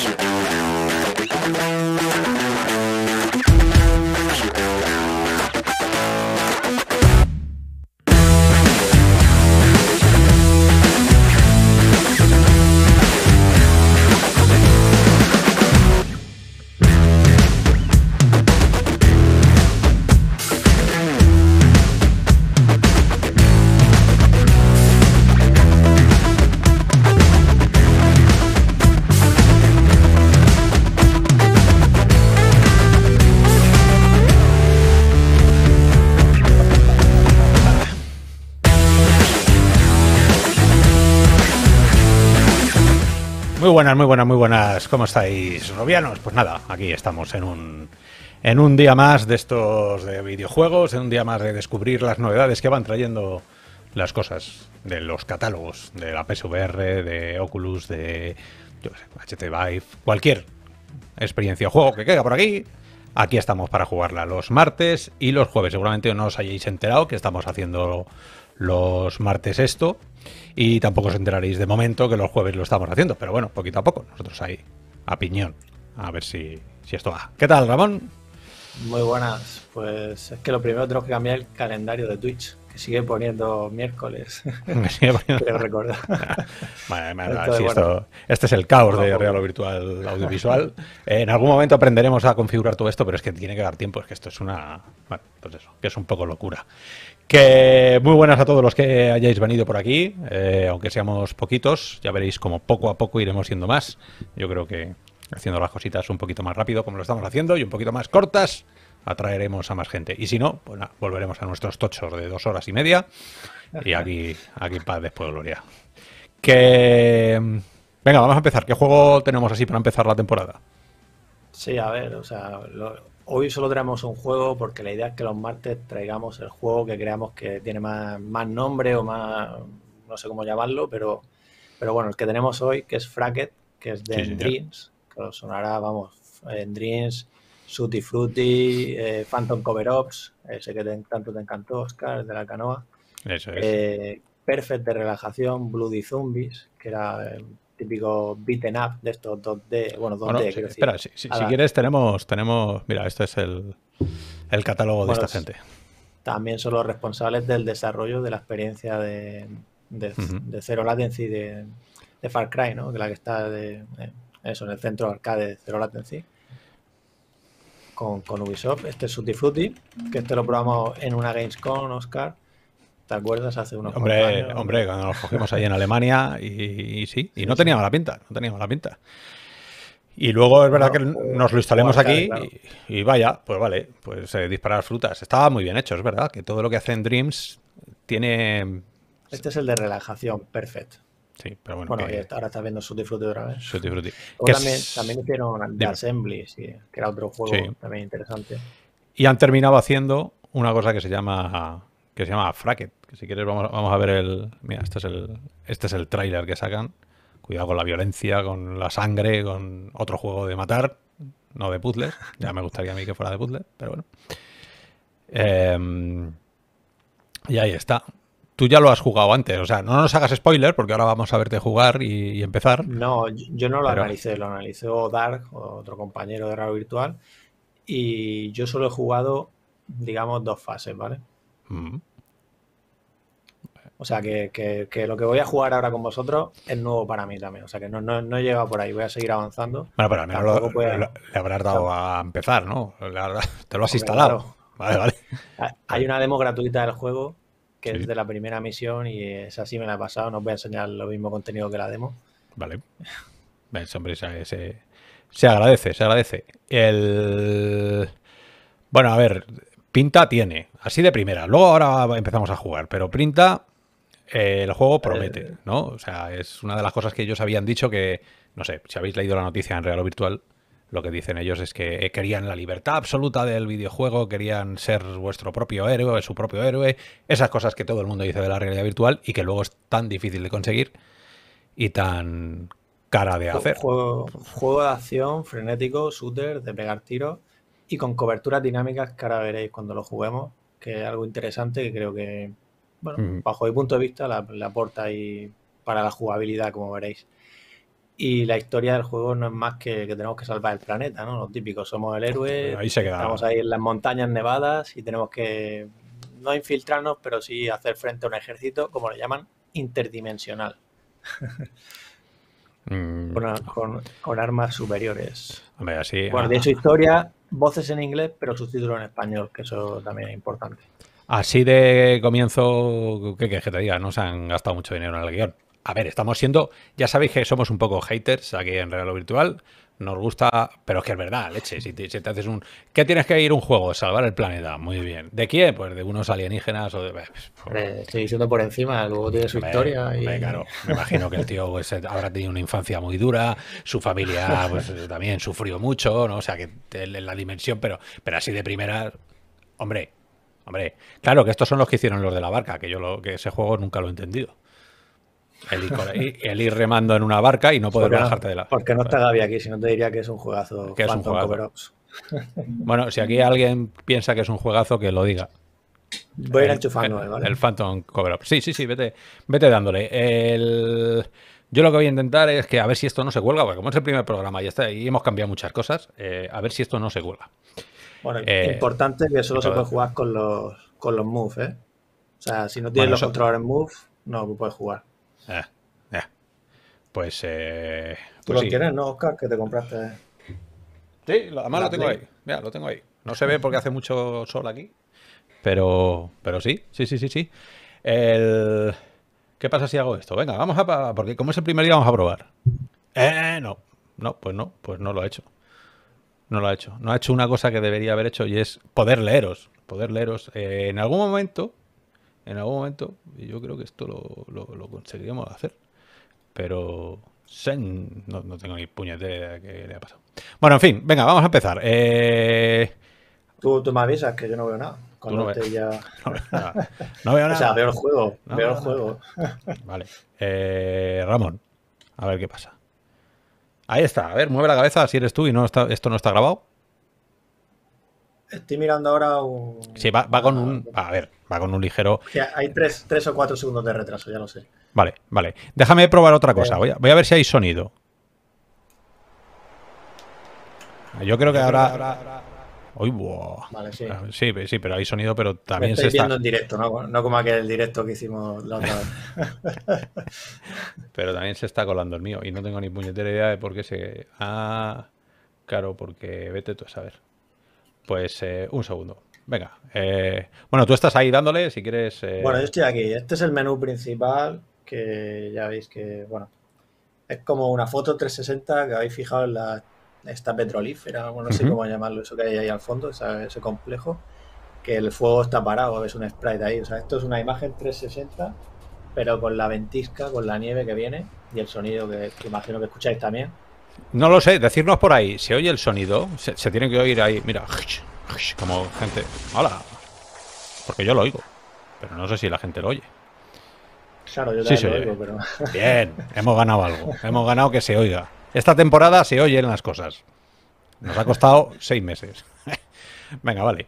Thank you. muy buenas, muy buenas. ¿Cómo estáis, novianos Pues nada, aquí estamos en un, en un día más de estos de videojuegos, en un día más de descubrir las novedades que van trayendo las cosas de los catálogos de la PSVR, de Oculus, de yo sé, HT Vive, cualquier experiencia o juego que caiga por aquí. Aquí estamos para jugarla los martes y los jueves. Seguramente no os hayáis enterado que estamos haciendo los martes esto, y tampoco os enteraréis de momento que los jueves lo estamos haciendo, pero bueno, poquito a poco, nosotros ahí, a piñón, a ver si, si esto va. ¿Qué tal, Ramón? Muy buenas, pues es que lo primero tengo que cambiar el calendario de Twitch que sigue poniendo miércoles. Me sigue poniendo. Vale, este es el caos de Real Virtual Audiovisual. Eh, en algún momento aprenderemos a configurar todo esto, pero es que tiene que dar tiempo, es que esto es una. Bueno, pues eso, que es un poco locura. Que muy buenas a todos los que hayáis venido por aquí, eh, aunque seamos poquitos, ya veréis como poco a poco iremos siendo más. Yo creo que haciendo las cositas un poquito más rápido como lo estamos haciendo y un poquito más cortas, atraeremos a más gente. Y si no, pues volveremos a nuestros tochos de dos horas y media y aquí, aquí paz después de gloria. Que... Venga, vamos a empezar. ¿Qué juego tenemos así para empezar la temporada? Sí, a ver, o sea, Hoy solo traemos un juego porque la idea es que los martes traigamos el juego que creamos que tiene más, nombre o más, no sé cómo llamarlo, pero, pero bueno, el que tenemos hoy, que es Fracket, que es de Dreams, que os sonará, vamos, en Dreams, Suti Frutti, eh, Phantom Cover Ops, ese que tanto te encantó, Oscar, de la canoa. Eh, Perfect de relajación, Bloody Zombies, que era eh, típico beaten up de estos 2D, bueno, 2D, Espera, si, si quieres tenemos, tenemos, mira, este es el, el catálogo de esta gente. También son los responsables del desarrollo de la experiencia de, de, Zero Latency de, Far Cry, ¿no? Que la que está de, eso, en el centro arcade de Zero Latency. Con, Ubisoft, este es Sutti que este lo probamos en una Gamescom, Oscar. ¿Te acuerdas hace unos hombre, años? Hombre, cuando nos cogimos ahí en Alemania y, sí, y no teníamos la pinta, no teníamos la pinta. Y luego es verdad que pues, nos lo instalemos aquí Y, vaya, pues vale, pues eh, disparar frutas. Estaba muy bien hecho, es verdad, que todo lo que hacen Dreams tiene... Este es el de relajación, perfecto. Sí, pero bueno. bueno ahora está viendo su disfrute otra vez. su también, hicieron The Assembly, que era otro juego también interesante. Y han terminado haciendo una cosa que se llama que se llama Fracket, que si quieres vamos, a ver el... Mira, este es el, este es el tráiler que sacan. Cuidado con la violencia, con la sangre, con otro juego de matar, no de puzzle. Ya me gustaría a mí que fuera de puzzle, pero bueno. Em, y ahí está. Tú ya lo has jugado antes, o sea, no nos hagas spoiler porque ahora vamos a verte jugar y, empezar. No, yo no lo analicé, lo analicé Dark, otro compañero de Raro Virtual, y yo solo he jugado, digamos, dos fases, ¿vale? Mm. O sea, que, lo que voy a jugar ahora con vosotros es nuevo para mí también. O sea, que no, no, he llegado por ahí, voy a seguir avanzando. Bueno, pero al menos le habrás dado a empezar, ¿no? Te lo has instalado. Vale, vale. Hay una demo gratuita del juego que es de la primera misión y es así, me la he pasado. No os voy a enseñar lo mismo contenido que la demo. Vale. Ven, hombre, se, agradece, se agradece. El... Bueno, a ver, pinta tiene, así de primera. Luego ahora empezamos a jugar, pero pinta eh, el juego promete, eh, ¿no? O sea, es una de las cosas que ellos habían dicho que, no sé, si habéis leído la noticia en Real o Virtual, lo que dicen ellos es que eh, querían la libertad absoluta del videojuego, querían ser vuestro propio héroe, su propio héroe, esas cosas que todo el mundo dice de la realidad virtual y que luego es tan difícil de conseguir y tan cara de hacer. Juego, juego de acción frenético, shooter, de pegar tiros y con coberturas dinámicas que ahora veréis cuando lo juguemos, que es algo interesante que creo que, bueno, bajo mi punto de vista, la, aporta para la jugabilidad, como veréis. Y la historia del juego no es más que tenemos que salvar el planeta, ¿no? Lo típico, somos el héroe, estamos ahí en las montañas nevadas y tenemos que no infiltrarnos, pero sí hacer frente a un ejército, como le llaman, interdimensional. Mm. con, armas superiores. Hombre, ah. su historia, voces en inglés, pero subtítulos en español, que eso también es importante. Así de comienzo, ¿qué que te diga? No se han gastado mucho dinero en el guión. A ver, estamos siendo, ya sabéis que somos un poco haters aquí en Real Virtual. Nos gusta, pero es que es verdad, leche. Si te, haces un. ¿Qué tienes que ir un juego? Salvar el planeta. Muy bien. ¿De quién? Pues de unos alienígenas o de. Pues, estoy diciendo por encima, luego tiene su historia. Me, me imagino que el tío pues, habrá tenido una infancia muy dura, su familia pues, también sufrió mucho, ¿no? O sea, que la dimensión, pero, pero así de primera. Hombre, Hombre, claro que estos son los que hicieron los de la barca, que yo lo, que ese juego nunca lo he entendido. El ir, el ir remando en una barca y no poder bajarte de la. Porque no está Gaby aquí, si no te diría que es un juegazo. Que es un Bueno, si aquí alguien piensa que es un juegazo, que lo diga. Voy a ir enchufando, el, ¿vale? El Phantom Cover Sí, sí, sí, vete, vete dándole. Yo lo que voy a intentar es que a ver si esto no se cuelga, porque como es el primer programa y, hemos cambiado muchas cosas, eh, a ver si esto no se cuelga. Bueno, eh, importante que solo se puede jugar con los, con los moves, ¿eh? O sea, si no tienes los controles controladores move, no puedes jugar. Ah, ah. Pues, eh, ¿Tú pues lo no, Oscar? Que te compraste. Sí, además lo tengo ahí. Mira, lo tengo ahí. No se ve porque hace mucho sol aquí. Pero, pero sí, sí, sí, sí, sí. ¿Qué pasa si hago esto? Venga, vamos a... Porque como es el primer día, vamos a probar. Eh, no. No, pues no, pues no lo he hecho no lo ha hecho. No ha hecho una cosa que debería haber hecho y es poder leeros. Poder leeros. Eh, en algún momento, en algún momento, yo creo que esto lo, lo, conseguiríamos hacer. Pero no, tengo ni puñetera que le ha pasado. Bueno, en fin, venga, vamos a empezar. Eh, tú, me avisas que yo no veo nada. Cuando no, ya... no, veo nada. O sea, veo el juego. veo el juego. Vale. Eh, Ramón, a ver qué pasa. Ahí está. A ver, mueve la cabeza si eres tú y no esto no está grabado. Estoy mirando ahora un... Sí, va, con ah, un... A ver, va con un ligero... hay tres, tres, o cuatro segundos de retraso, ya lo sé. Vale, vale. Déjame probar otra cosa. Voy a, voy a ver si hay sonido. Yo creo que ahora... Ah, sí. sí. pero hay sonido, pero también se está... viendo en directo, ¿no? no como aquel directo que hicimos la otra vez. pero también se está colando el mío y no tengo ni puñetera idea de por qué se... Ah, claro, porque vete tú a saber. Pues eh, un segundo. Venga. Eh, bueno, tú estás ahí dándole, si quieres... Eh. Bueno, yo estoy aquí. Este es el menú principal que ya veis que, bueno, es como una foto 360 que habéis fijado en la esta petrolífera, no sé cómo llamarlo, eso que hay ahí al fondo, ese complejo, que el fuego está parado, es un sprite ahí. O sea, esto es una imagen 360, pero con la ventisca, con la nieve que viene y el sonido que, imagino que escucháis también. No lo sé, decirnos por ahí, ¿se oye el sonido? Se, tiene que oír ahí, mira, como gente, hola, porque yo lo oigo, pero no sé si la gente lo oye. Claro, yo también lo oigo, pero... Bien, hemos ganado algo, hemos ganado que se oiga. Esta temporada se oyen las cosas. Nos ha costado seis meses. Venga, vale.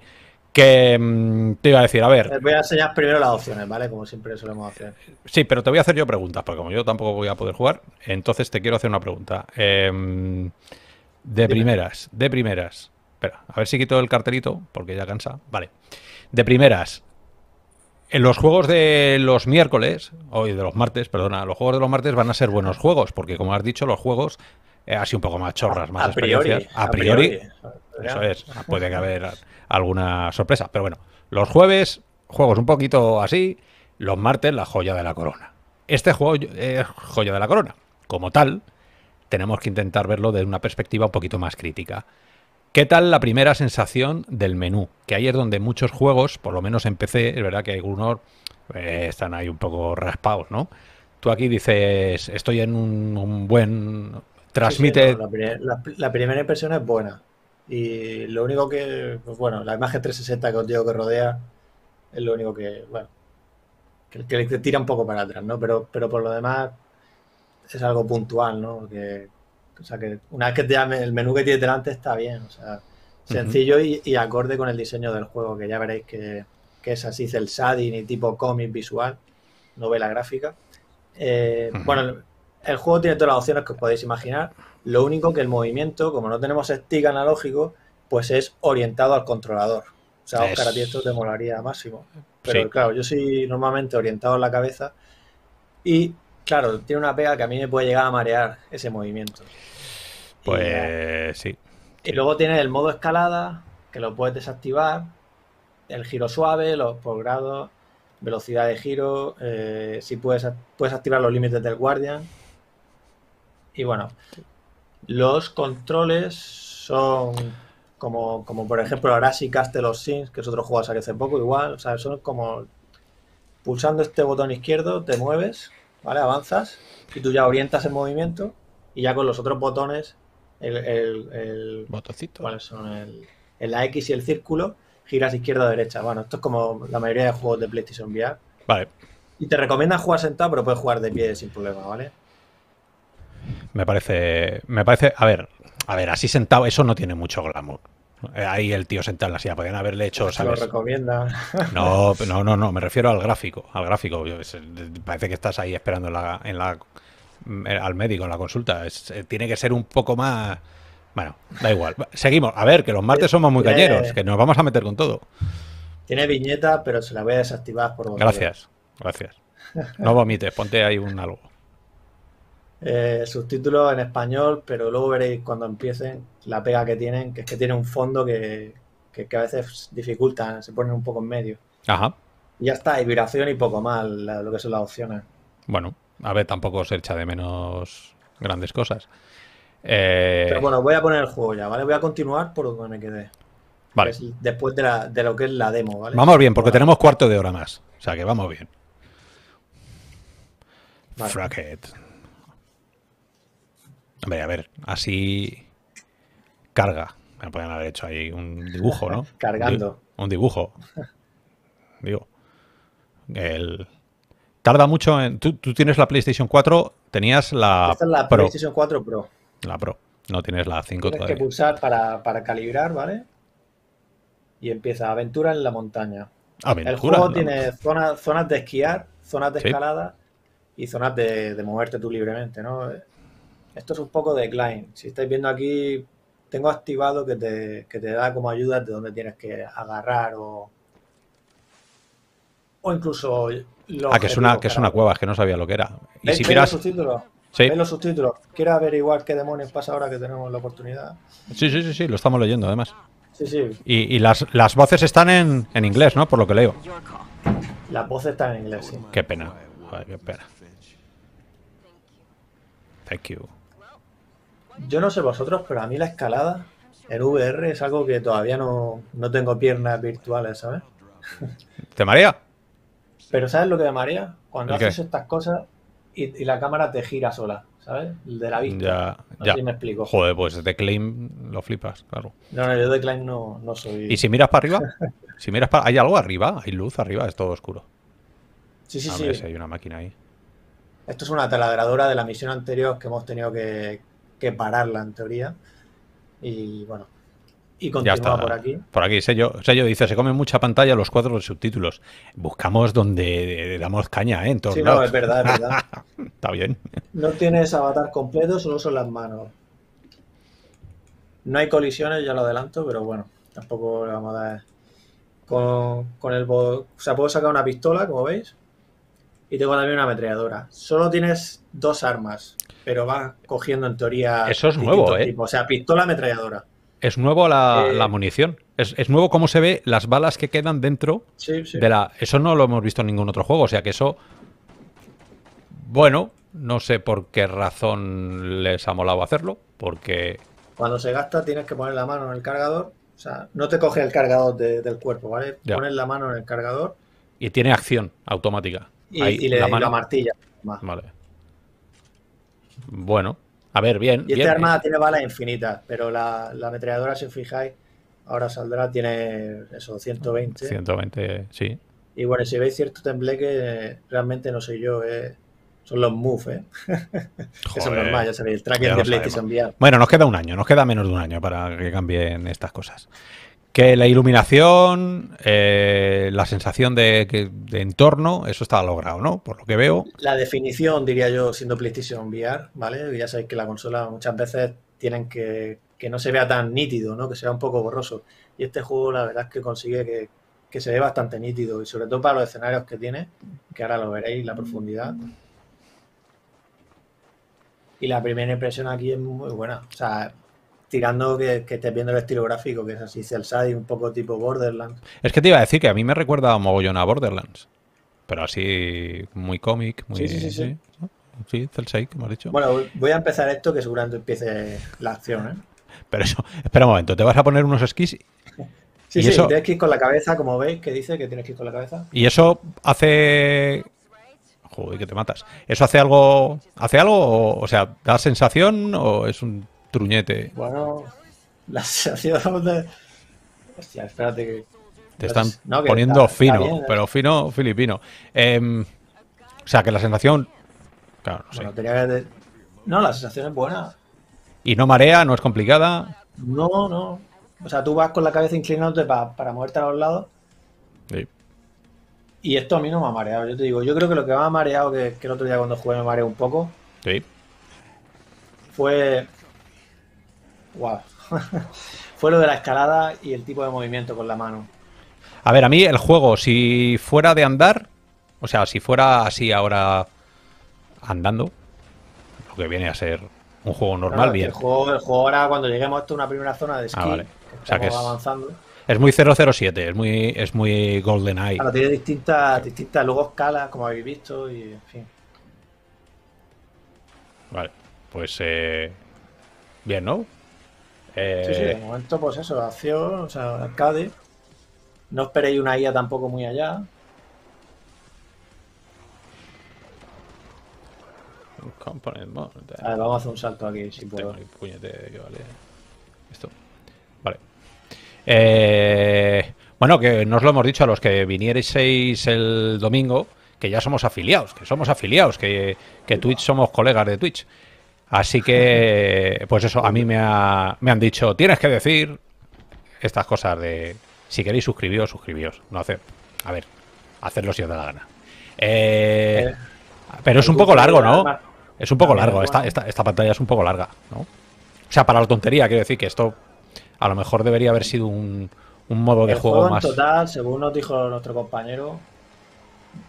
Que mm, te iba a decir, a ver. Les eh, voy a enseñar primero las opciones, ¿vale? Como siempre solemos hacer. Sí, pero te voy a hacer yo preguntas, porque como yo tampoco voy a poder jugar, entonces te quiero hacer una pregunta. Em, de primeras, de primeras. Espera, a ver si quito el cartelito, porque ya cansa. Vale. De primeras, en los juegos de los miércoles, hoy de los martes, perdona, los juegos de los martes van a ser buenos juegos, porque como has dicho, los juegos eh, así un poco más chorras, más experiencias. a, priori, Eso es, puede haber alguna sorpresa. Pero bueno, los jueves, juegos un poquito así, los martes, la joya de la corona. Este juego eh, es joya de la corona. Como tal, tenemos que intentar verlo desde una perspectiva un poquito más crítica. ¿Qué tal la primera sensación del menú? Que ahí es donde muchos juegos, por lo menos en PC, es verdad que algunos eh, están ahí un poco raspados, ¿no? Tú aquí dices, estoy en un, buen... Transmite... la, primera impresión es buena. Y lo único que, pues bueno, la imagen 360 que os digo que rodea es lo único que, bueno, que, le tira un poco para atrás, ¿no? Pero, pero por lo demás es algo puntual, ¿no? Que, o sea, que una vez que te el menú que tienes delante está bien. O sea, sencillo y, acorde con el diseño del juego, que ya veréis que, es así, el shading y tipo cómic visual, novela gráfica. Eh, Bueno, el, juego tiene todas las opciones que os podéis imaginar. Lo único que el movimiento, como no tenemos stick analógico, pues es orientado al controlador. O sea, Oscar, a ti esto te molaría máximo. Pero claro, yo soy normalmente orientado en la cabeza y Claro, tiene una pega que a mí me puede llegar a marear ese movimiento. Pues sí. Y luego tiene el modo escalada, que lo puedes desactivar, el giro suave, los por grado, velocidad de giro, eh, si puedes, puedes activar los límites del guardian. Y bueno, los controles son como, como por ejemplo si caste los Sims, que es otro juego que hace poco, igual, o sea, son como pulsando este botón izquierdo te mueves ¿vale? Avanzas y tú ya orientas el movimiento y ya con los otros botones, el... el, ¿Botoncito? ¿Cuáles son? El, el, la X y el círculo, giras izquierda o derecha. Bueno, esto es como la mayoría de juegos de PlayStation VR. Vale. Y te recomienda jugar sentado, pero puedes jugar de pie sin problema, ¿vale? Me parece... Me parece... A ver... A ver, así sentado, eso no tiene mucho glamour. Ahí el tío sentado en la silla, podrían haberle hecho. Pues lo recomienda. No, no, no, no, me refiero al gráfico. Al gráfico. Parece que estás ahí esperando en la, eh, al médico en la consulta. Eh, tiene que ser un poco más. Bueno, da igual. Seguimos. A ver, que los martes eh, somos muy galleros, que nos vamos a meter con todo. Tiene viñeta, pero se la voy a desactivar por Gracias, gracias. No vomites, ponte ahí un algo eh, subtítulos en español, pero luego veréis cuando empiecen la pega que tienen, que es que tiene un fondo que, a veces dificulta, se ponen un poco en medio. Ajá. ya está, y vibración y poco más, lo que son las opciones. Bueno, a ver, tampoco se echa de menos grandes cosas. Pero eh, bueno, voy a poner el juego ya, ¿vale? Voy a continuar por donde me quedé. Vale. después de, lo que es la demo, ¿vale? Vamos bien, porque tenemos cuarto de hora más. O sea que vamos bien. Hombre, a ver, así carga. Me pueden haber hecho ahí un dibujo, ¿no? Cargando. Un dibujo. Digo. El... Tarda mucho en. Tú, tienes la PlayStation 4, tenías la. Esta es la PlayStation 4 Pro. La Pro. No tienes la 5 tienes que pulsar para, calibrar, ¿vale? Y empieza aventura en la montaña. Ah, el juego tiene zonas, zonas de esquiar, zonas de escalada y zonas de, de, moverte tú libremente, ¿no? Esto es un poco de client. Si estáis viendo aquí, tengo activado que te, que te da como ayuda de dónde tienes que agarrar o, o incluso... ah, que es, una, que es una cueva, que no sabía lo que era. ¿Y si los subtítulos? Sí. averiguar qué demonios pasa ahora que tenemos la oportunidad? Sí, sí, sí, sí, lo estamos leyendo además. Sí, sí. Y, las, las, voces están en, inglés, ¿no? Por lo que leo. Las voces están en inglés, sí. Qué pena. qué pena. Thank you. Yo no sé vosotros, pero a mí la escalada en VR es algo que todavía no, no tengo piernas virtuales, ¿sabes? ¿Te marea? Pero ¿sabes lo que me marea? Cuando haces estas cosas y, la cámara te gira sola, ¿sabes? De la vista. Ya, ya. me explico. Joder, pues de Claim lo flipas, claro. No, no, yo de Claim no, no soy. ¿Y si miras para arriba? si miras para... ¿Hay algo arriba? ¿Hay luz arriba? Es todo oscuro. Sí, sí, sí. Si hay una máquina ahí. Esto es una taladradora de la misión anterior que hemos tenido que, que pararla en teoría. Y bueno, y continúa ya está. por aquí. Por aquí, sello, yo dice, se come mucha pantalla los cuadros de subtítulos. Buscamos donde damos caña, ¿eh? En todos lados. no, es verdad, está bien. No tienes avatar completo, solo son las manos. No hay colisiones, ya lo adelanto, pero bueno, tampoco le vamos a dar... Con, con el... O sea, puedo sacar una pistola, como veis, y tengo también una ametralladora. Solo tienes dos armas, pero va cogiendo en teoría. Eso es nuevo, ¿eh? O sea, pistola, ametralladora. Es nuevo eh, la, munición. Es, nuevo cómo se ve las balas que quedan dentro de la. Eso no lo hemos visto en ningún otro juego, o sea que eso. Bueno, no sé por qué razón les ha molado hacerlo, porque. Cuando se gasta tienes que poner la mano en el cargador. O sea, no te coge el cargador del cuerpo, ¿vale? Pones la mano en el cargador. Y tiene acción automática. Y, le la, la martilla. Vale. Bueno, a ver, bien. Y bien, este arma tiene balas infinitas, pero la, la ametralladora, si os fijáis, ahora saldrá, tiene eso, 120. 120, sí. Y bueno, si veis cierto tembleque, realmente no soy yo, eh. son los moves, ¿eh? eso es normal, ya sabéis, el tracking de Bueno, nos queda un año, nos queda menos de un año para que cambien estas cosas. Que la iluminación, eh, la sensación de, entorno, eso está logrado, ¿no? Por lo que veo. La definición, diría yo, siendo PlayStation VR, ¿vale? Ya sabéis que la consola muchas veces tienen que, que no se vea tan nítido, ¿no? Que sea un poco borroso. Y este juego, la verdad es que consigue que, se ve bastante nítido y sobre todo para los escenarios que tiene, que ahora lo veréis, la profundidad. Y la primera impresión aquí es muy buena. O sea, tirando que, que estés viendo el estilo gráfico, que es así, cel un poco tipo Borderlands. Es que te iba a decir que a mí me recuerda a mogollón a Borderlands, pero así muy cómic, muy... Sí, sí, sí. sí. como has dicho. Bueno, voy a empezar esto que seguramente empiece la acción, ¿eh? Pero eso, espera un momento, te vas a poner unos esquís. Sí, sí, tienes que ir con la cabeza, como veis, que dice que tienes que ir con la cabeza. Y eso hace Joder, que te matas. ¿Eso hace algo, hace algo? o, sea, ¿da sensación o es un Truñete. Bueno, la sensación de. Hostia, espérate que. Te están poniendo fino, ¿eh? pero fino filipino. Em, o sea, que la sensación. no sé. la sensación es buena. ¿Y no marea? ¿No es complicada? No, no. O sea, tú vas con la cabeza inclinándote para moverte a los lados. Sí. Y esto a mí no me ha mareado. Yo te digo, yo creo que lo que me ha mareado, que, que el otro día cuando jugué me mareé un poco. Sí. Fue wow. Fue lo de la escalada y el tipo de movimiento con la mano. A ver, a mí el juego, si fuera de andar, o sea, si fuera así ahora andando, lo que viene a ser un juego normal, bien. El juego, ahora, cuando lleguemos a una primera zona de ah, esquí, es, avanzando. Es muy 007, es muy, es muy Golden Eye. tiene distintas, distintas luego escalas, como habéis visto, y en fin. Vale, pues. Eh, bien, ¿no? Eh, sí, sí, de momento, pues eso, acción, o sea, arcade. No esperéis una IA tampoco muy allá. Eh. vamos a hacer un salto aquí, si puedo. Tengo que vale. Eh, bueno, que nos lo hemos dicho a los que vinierais el domingo, que ya somos afiliados, que somos afiliados, que, que Twitch somos colegas de Twitch. Así que, pues eso, a mí me, han dicho, tienes que decir estas cosas de, si queréis suscribiros suscribíos. No hacer, a ver, hacerlo si os da la gana. Eh, pero es un poco largo, ¿no? Es un poco largo, esta, esta, pantalla es un poco larga, ¿no? O sea, para la tontería, quiero decir que esto a lo mejor debería haber sido un, modo de juego, en más. total, según nos dijo nuestro compañero,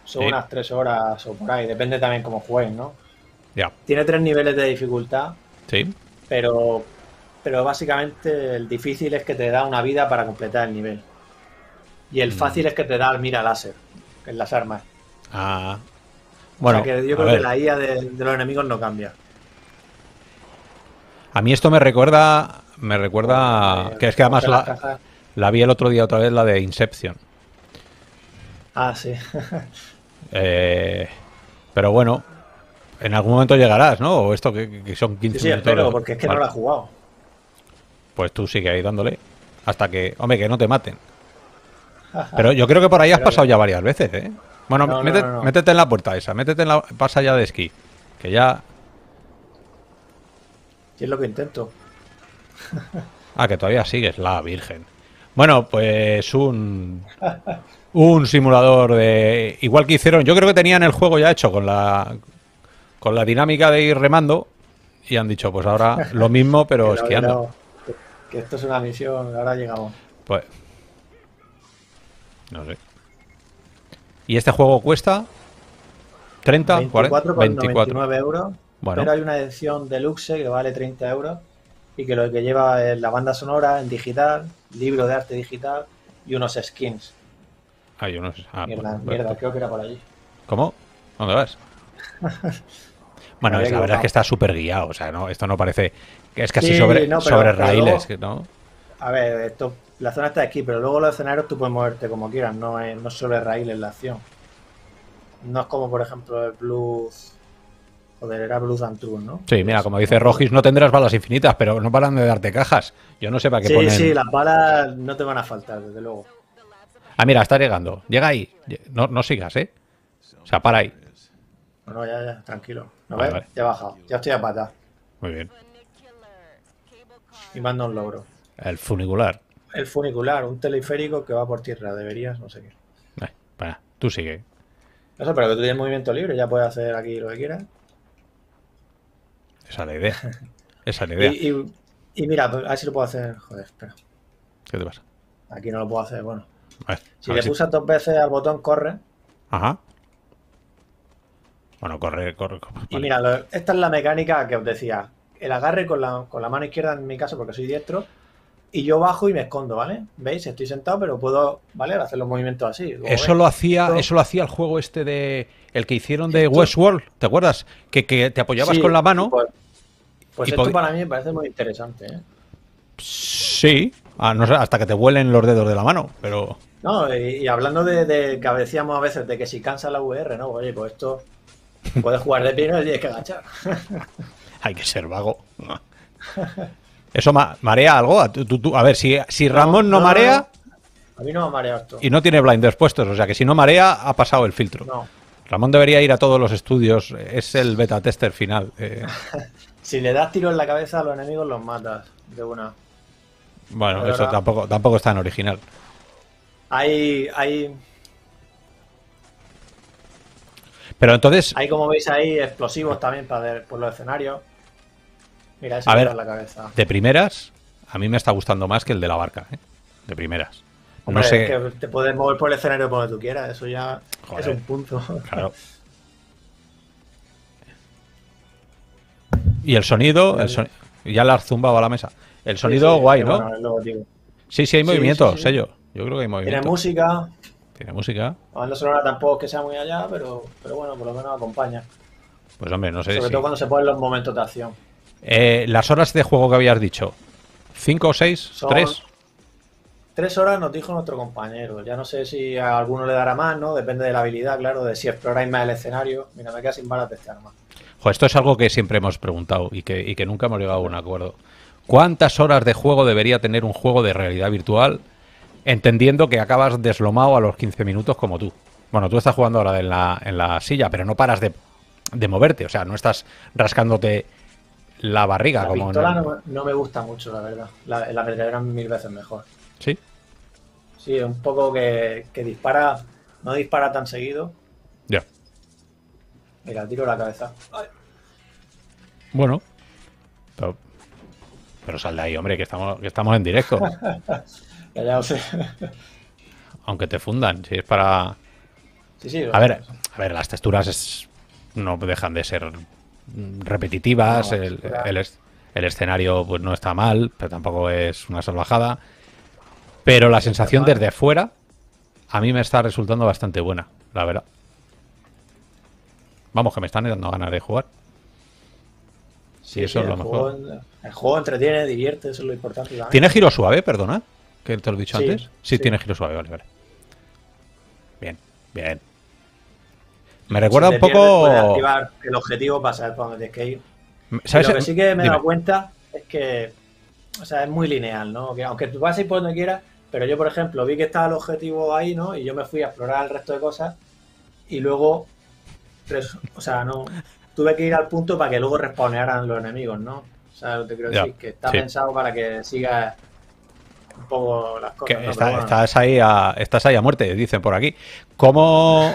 son unas tres horas o por ahí, depende también cómo jueguen, ¿no? Tiene tres niveles de dificultad. Sí. Pero, pero básicamente el difícil es que te da una vida para completar el nivel. Y el mm. fácil es que te da el mira láser en las armas. Ah. Bueno, que yo creo que la IA de, los enemigos no cambia. A mí esto me recuerda. Me recuerda. que es que además la, la vi el otro día otra vez, la de Inception. Ah, sí. Eh, pero bueno, en algún momento llegarás, ¿no? O esto que, son 15 minutos. sí, minutos. porque es que no lo has jugado. Pues tú sigue ahí dándole. Hasta que, hombre, que no te maten. Pero yo creo que por ahí has pasado ya varias veces, ¿eh? Bueno, métete, en la puerta esa, métete en la. Pasa ya de esquí. Que ya. ¿Qué es lo que intento? ah, que todavía sigues, la virgen. Bueno, pues un. Un simulador de. Igual que hicieron. Yo creo que tenían el juego ya hecho con la con la dinámica de ir remando y han dicho, pues ahora lo mismo, pero, es esquiando. no que esto es una misión, ahora llegamos. Pues. No sé. ¿Y este juego cuesta? ¿30? 24, 24. euros. Bueno. Pero hay una edición deluxe que vale 30 euros y que lo que lleva es la banda sonora en digital, libro de arte digital y unos skins. Hay ah, unos. Ah, pues, pues, mierda, mierda, pues. creo que era por allí. ¿Cómo? ¿Dónde vas? Bueno, la verdad es que está súper guiado, o sea, no, esto no parece. que Es casi sobre, sobre raíles, ¿no? A ver, esto, la zona está aquí, pero luego los escenarios tú puedes moverte como quieras, no es, no sobre raíles la acción. No es como, por ejemplo, el Blues. Joder, era Blues and True, ¿no? Sí, mira, pues como dice Rogis, no tendrás balas infinitas, pero no paran de darte cajas. Yo no sé para qué sí, ponen... Sí, las balas no te van a faltar, desde luego. Ah, mira, está llegando. Llega ahí. No, no sigas, ¿eh? O sea, para ahí. Bueno, ya, ya, tranquilo. ¿No ves? Ya he bajado. Ya estoy a pata. Muy bien. Y manda un logro. El funicular. El funicular, un teleférico que va por tierra. Deberías, no sé qué. Vale, eh, para, tú sigue. Eso, pero que tú tienes movimiento libre, ya puedes hacer aquí lo que quieras. Esa es la idea. Esa es la idea. y, mira, así lo puedo hacer. Joder, espera. ¿Qué te pasa? Aquí no lo puedo hacer, bueno. si le si... dos veces al botón corre, Ajá. Bueno, corre, corre. Y mira, esta es la mecánica que os decía. El agarre con la, mano izquierda, en mi caso, porque soy diestro, y yo bajo y me escondo, ¿vale? ¿Veis? Estoy sentado, pero puedo, ¿vale? Hacer los movimientos así. Eso lo hacía, eso lo hacía el juego este de el que hicieron de Westworld, ¿te acuerdas? Que, te apoyabas con la mano. Pues, pues esto para mí me parece muy interesante, ¿eh? Sí, hasta que te vuelen los dedos de la mano, pero. No, y, hablando de, de, que decíamos a veces de que si cansa la VR, ¿no? Oye, pues esto Puedes jugar de pie y no tienes que agachar. Hay que ser vago. ¿Eso marea algo? A, ver, si, si Ramón no, marea. A mí no me marea esto. Y no tiene blinders puestos, o sea que si no marea, ha pasado el filtro. Ramón debería ir a todos los estudios, es el beta tester final. Eh. si le das tiro en la cabeza a los enemigos, los matas de una. Bueno, eso tampoco, tampoco es tan original. Hay, hay Pero entonces. Hay como veis ahí explosivos también para por los escenarios. Mira, eso a ver, la cabeza. De primeras, a mí me está gustando más que el de la barca, ¿eh? De primeras. no sé... que te puedes mover por el escenario por donde tú quieras, eso ya es un punto. Claro. Y el sonido, el ya la has zumbado a la mesa. El sonido guay, ¿no? sí, sí, hay movimiento, sello. Yo creo que hay movimientos. Tiene música. Tiene música. La sonora tampoco es que sea muy allá, pero, pero bueno, por lo menos acompaña. Pues hombre, no sé. Sobre todo cuando se ponen los momentos de acción. Eh, las horas de juego que habías dicho, ¿cinco o seis? 3... ¿Tres? Tres horas nos dijo nuestro compañero. Ya no sé si a alguno le dará más, ¿no? Depende de la habilidad, claro, de si exploráis más el escenario. Mira, me queda sin balas de este arma. esto es algo que siempre hemos preguntado y que, y que nunca hemos llegado a un acuerdo. ¿Cuántas horas de juego debería tener un juego de realidad virtual Entendiendo que acabas deslomado a los 15 minutos como tú. Bueno, tú estás jugando ahora en la, silla, pero no paras de, moverte. O sea, no estás rascándote la barriga. La como pistola no, me gusta mucho, la verdad. La, la mil veces mejor. ¿Sí? Sí, un poco que, dispara... No dispara tan seguido. Ya. Mira, tiro la cabeza. Bueno. Pero, pero sal de ahí, hombre, que estamos, que estamos en directo. Aunque te fundan, si es para. a, ver, a ver, las texturas no dejan de ser repetitivas. el, escenario pues no está mal, pero tampoco es una salvajada. Pero la sensación desde fuera a mí me está resultando bastante buena, la verdad. Vamos, que me están dando ganas de jugar. Sí, eso es lo mejor. el juego entretiene, divierte, eso es lo importante. Tiene giro suave, perdona. ¿Que te lo he dicho antes? Sí, tiene giro suave, vale, vale. Bien, bien. Me recuerda un poco. el objetivo pasa saber donde tienes que ir. Lo que sí que me he dado cuenta es que. O sea, es muy lineal, ¿no? aunque tú vas a ir por donde quieras, pero yo, por ejemplo, vi que estaba el objetivo ahí, ¿no? Y yo me fui a explorar el resto de cosas y luego. o sea, no. Tuve que ir al punto para que luego respawnearan los enemigos, ¿no? O sea, te quiero decir, que está pensado para que sigas poco estás, ahí a, estás muerte, dicen por aquí. ¿Cómo.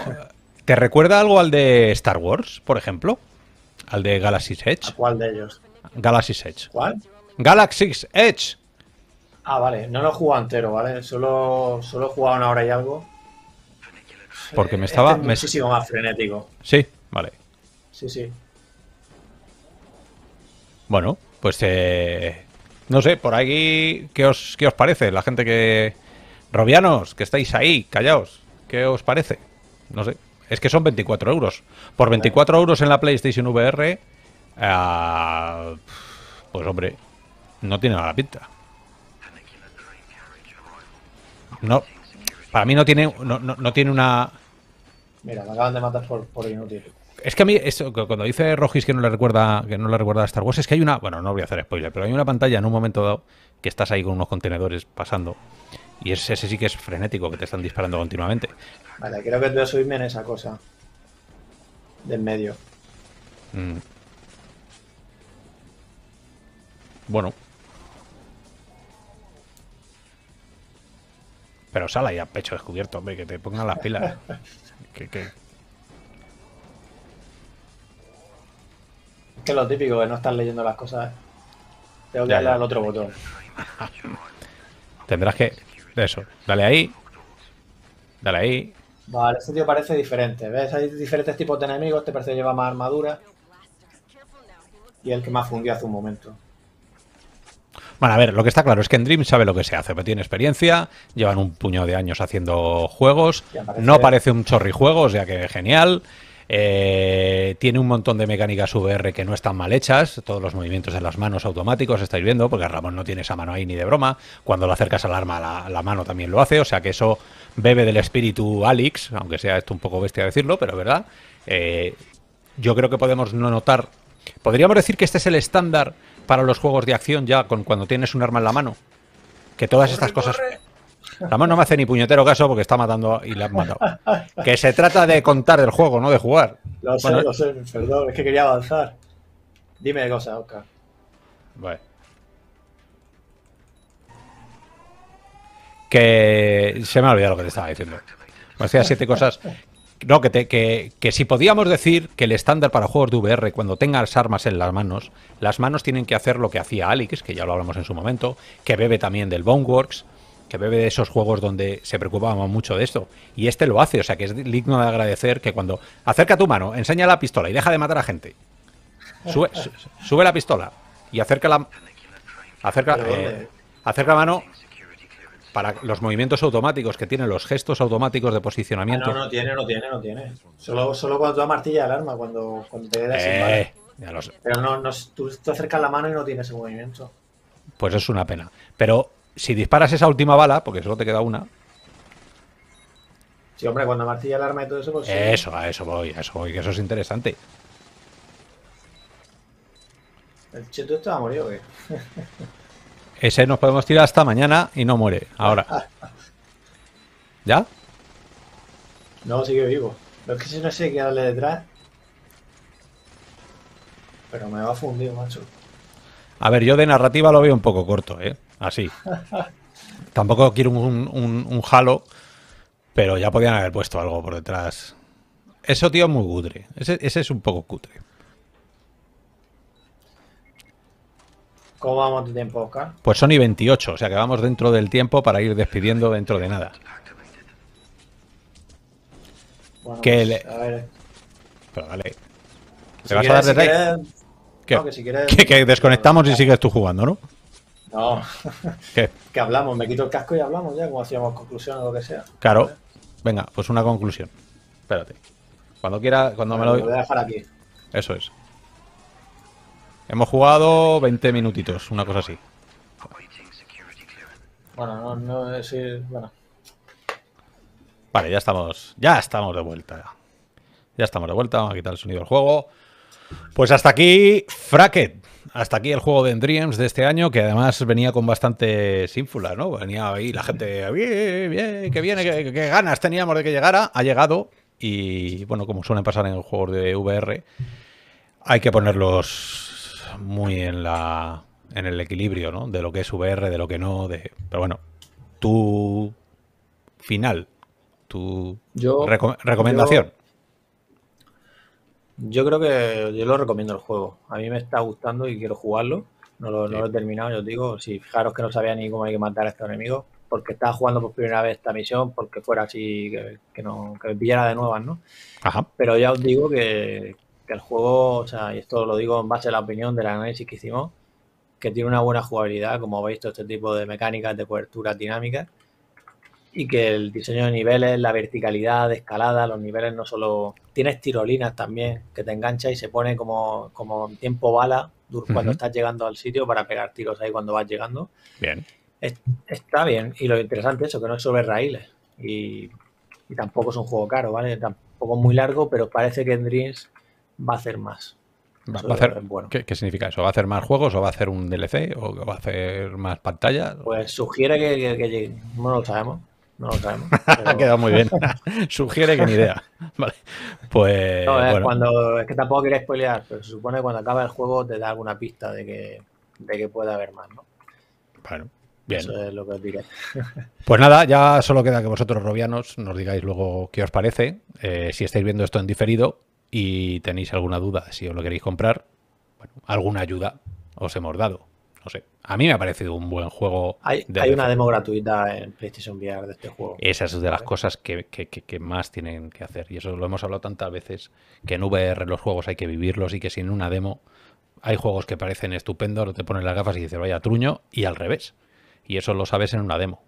¿Te recuerda algo al de Star Wars, por ejemplo? ¿Al de Galaxy's Edge? ¿Cuál de ellos? Galaxy's Edge. ¿Cuál? Galaxy's Edge. Ah, vale, no lo he jugado entero, ¿vale? Solo, solo he jugado una hora y algo. Porque me eh, estaba. Este más frenético. Sí, vale. Sí, sí. Bueno, pues eh, no sé, por ahí, ¿qué os, qué os parece? La gente que... Robianos, que estáis ahí, callaos. ¿Qué os parece? No sé. Es que son 24 euros. Por 24 euros en la PlayStation VR, ah, pues hombre, no tiene nada la pinta. No, para mí no tiene, no, no, tiene una... Mira, me acaban de matar por, por inútil. Es que a mí, eso, cuando dice Rojis que no le recuerda que no le recuerda a Star Wars, es que hay una. Bueno, no voy a hacer spoiler, pero hay una pantalla en un momento dado que estás ahí con unos contenedores pasando. Y ese, sí que es frenético, que te están disparando continuamente. Vale, creo que voy a subirme en esa cosa. De en medio. Mm. Bueno. Pero sala y a pecho descubierto, hombre, que te pongan las pilas. que, que es lo típico, de no estar leyendo las cosas. ¿eh? te que darle al otro botón. Tendrás que. Eso, dale ahí. Dale ahí. Vale, este tío parece diferente. ¿Ves? Hay diferentes tipos de enemigos. te este parece lleva más armadura. Y el que más fundió hace un momento. Bueno, a ver, lo que está claro es que en Dream sabe lo que se hace, pero tiene experiencia, llevan un puño de años haciendo juegos, no parece un chorrijuego, o sea que genial. Eh, tiene un montón de mecánicas VR que no están mal hechas, todos los movimientos de las manos automáticos, estáis viendo, porque Ramón no tiene esa mano ahí ni de broma. Cuando lo acercas al arma, la, mano también lo hace, o sea que eso bebe del espíritu Alex, aunque sea esto un poco bestia decirlo, pero verdad. Eh, yo creo que podemos no notar. Podríamos decir que este es el estándar para los juegos de acción ya con cuando tienes un arma en la mano. Que todas estas cosas mano no me hace ni puñetero caso porque está matando y la ha matado. que se trata de contar del juego, no de jugar. Lo sé, lo sé, perdón, es que quería avanzar. Dime cosas, Oscar. Vale. Que se me ha olvidado lo que te estaba diciendo. Me hacía siete cosas no, que, te, que, que, si podíamos decir que el estándar para juegos de VR, cuando tengas armas en las manos, las manos tienen que hacer lo que hacía Alex, que ya lo hablamos en su momento, que bebe también del Boneworks, que bebe de esos juegos donde se preocupaba mucho de esto. Y este lo hace, o sea que es digno de agradecer que cuando acerca tu mano, enseña la pistola y deja de matar a gente. Sube, la pistola y acerca la, acerca, eh, acerca la mano para los movimientos automáticos que tiene, los gestos automáticos de posicionamiento. Ah, no, no tiene, no tiene, no tiene. Solo, cuando tú amartillas el arma, cuando, cuando te quedas eh, Pero no, no, tú acercas la mano y no tienes ese movimiento. Pues es una pena. Pero si disparas esa última bala, porque solo te queda una. Sí, hombre, cuando martilla el arma y todo eso, pues. Eso, a eso voy, a eso voy, que eso es interesante. ¿El cheto este morido, Ese nos podemos tirar hasta mañana y no muere. Ahora. ¿Ya? No, sigue vivo. Lo que si no sé qué darle detrás. Pero me va a fundir, macho. A ver, yo de narrativa lo veo un poco corto, ¿eh? así. Tampoco quiero un, un, halo, pero ya podían haber puesto algo por detrás. Eso, tío, es muy cutre. Ese, es un poco cutre. ¿Cómo vamos de tiempo, Oscar? Pues son y 28, o sea que vamos dentro del tiempo para ir despidiendo dentro de nada. Bueno, pues, Pero vale. vas a dar de que desconectamos y sigues tú jugando, ¿no? No. que hablamos, me quito el casco y hablamos ya, como hacíamos conclusión o lo que sea. Claro. Venga, pues una conclusión. Espérate. Cuando quiera, cuando me lo... lo... voy a dejar aquí. Eso es. Hemos jugado 20 minutitos, una cosa así. Bueno, no, no es... Bueno. Vale, ya estamos, ya estamos de vuelta. Ya estamos de vuelta, vamos a quitar el sonido del juego. Pues hasta aquí, Fracket hasta aquí el juego de Dreams de este año, que además venía con bastante sínfula, ¿no? Venía ahí la gente, bien, bien, que viene, que, ganas teníamos de que llegara, ha llegado y, bueno, como suelen pasar en juegos de VR, hay que ponerlos muy en la en el equilibrio, ¿no? De lo que es VR, de lo que no, de... Pero bueno, tu final, tu recomendación. Yo creo que yo lo recomiendo el juego. A mí me está gustando y quiero jugarlo. No lo, he terminado, yo os digo. Si fijaros que no sabía ni cómo hay que matar a estos enemigos, porque estaba jugando por primera vez esta misión, porque fuera así, que, no, que me pillara de nuevas, ¿no? Ajá. Pero ya os digo que, el juego, o sea, y esto lo digo en base a la opinión del análisis que hicimos, que tiene una buena jugabilidad, como habéis visto, este tipo de mecánicas de cobertura dinámica, y que el diseño de niveles, la verticalidad escalada, los niveles no solo... Tienes tirolinas también que te engancha y se pone como, como tiempo bala cuando estás llegando al sitio para pegar tiros ahí cuando vas llegando. Bien. está bien. Y lo interesante es eso, que no es sobre raíles. Y, tampoco es un juego caro, ¿vale? Tampoco es muy largo, pero parece que en Dreams va a hacer más. Va, a hacer, bueno. ¿qué, significa eso? ¿Va a hacer más juegos o va a hacer un DLC o va a hacer más pantallas? Pues sugiere que, que, que, no lo sabemos, no lo sabemos. ha quedado muy bien. Sugiere que ni idea. Vale. Pues. es, cuando, es que tampoco queréis spoilear, pero se supone que cuando acaba el juego te da alguna pista de que, de que pueda haber más, ¿no? Bueno. Bien. Eso es lo que os diré. Pues nada, ya solo queda que vosotros, robianos, nos digáis luego qué os parece. Eh, si estáis viendo esto en diferido y tenéis alguna duda, si os lo queréis comprar, bueno, alguna ayuda os hemos dado no sé. A mí me ha parecido un buen juego. Hay, una demo gratuita en PlayStation VR de este juego. Esa es de las cosas que, más tienen que hacer. Y eso lo hemos hablado tantas veces, que en VR los juegos hay que vivirlos y que sin una demo hay juegos que parecen estupendos, te ponen las gafas y dices, vaya truño, y al revés. Y eso lo sabes en una demo.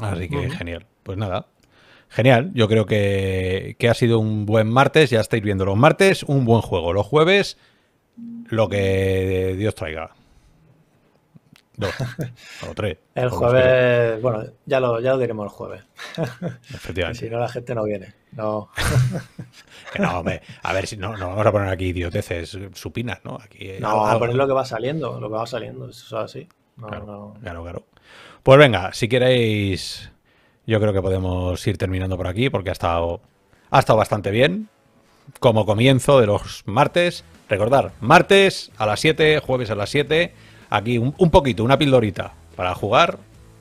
Así que genial. Pues nada, genial. Yo creo que, ha sido un buen martes. Ya estáis viendo los martes. Un buen juego los jueves. Lo que Dios traiga. o tres. El jueves, bueno, ya lo, ya diremos el jueves. Efectivamente. si no, la gente no viene. No. A ver, si no, no vamos a poner aquí idioteces supinas, ¿no? Aquí, no, a poner lo que va saliendo, lo que va saliendo. Eso es así. claro, claro, Pues venga, si queréis, yo creo que podemos ir terminando por aquí porque ha estado, ha estado bastante bien. Como comienzo de los martes, recordar, martes a las 7, jueves a las 7 aquí un, poquito, una pildorita para jugar,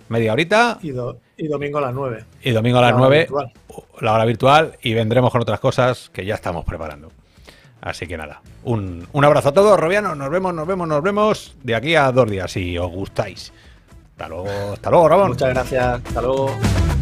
media horita. Y, domingo a las 9. Y domingo a las 9, la hora virtual, y vendremos con otras cosas que ya estamos preparando. Así que nada, un, un abrazo a todos, Robiano. nos vemos, nos vemos, nos vemos de aquí a dos días, si os gustáis. Hasta luego, hasta luego, Muchas gracias, hasta luego.